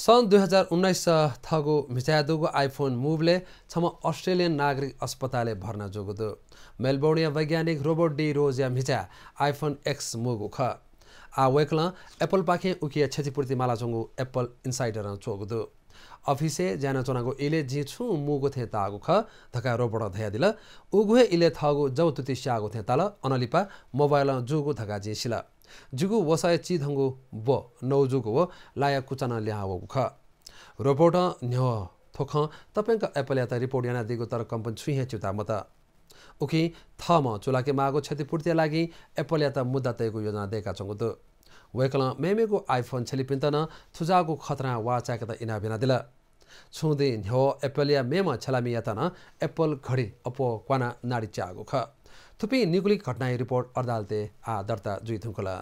सन् दुई हजार उन्नाइस थगो मिचादोगो आइफोन मुभले छम अस्ट्रेलियन नागरिक अस्पतालले भर्ना जोगुदो मेलबोर्निया वैज्ञानिक रोबोट डी रोजिया मिचा आइफोन एक्स मुगो ख आ वेक्ल एप्पल पाखे उकिया क्षतिपूर्ति मालाचोङ्गो एप्पल इन्साइडर चोगुदो अफिसे ज्यान चुनागो इले जे छु मुगो थिएँ तागो धका रोपोट धैया उगु उगुहे इले थो जाउँ ताल अनलिपा मोबाइल जुगो धका झेसीला जुगु वसाय चि धंगु ब नौ जुगो हो कुचना कुचान ख रोपोट न्य थोख तपाईँको एपल्याता रिपोर्ट याना दिएको तर कम्पन म त माखे थ म चुलाके मागु क्षतिपूर्ति लागि एपल्याता मुद्दा तयको योजना दिएका छौँ त वेकल मेमेगु आइफोन छलिपिन्तन थुजागु खतरा वा चाकेत इना बिना दिल छुदे न्यो एप्पलिया मेम छलामी यातन एप्पल घडी अपो क्वाना नाडी चागु ख थुपि निगुली घटनाई रिपोर्ट अदालते आ दर्ता जुइथुङकला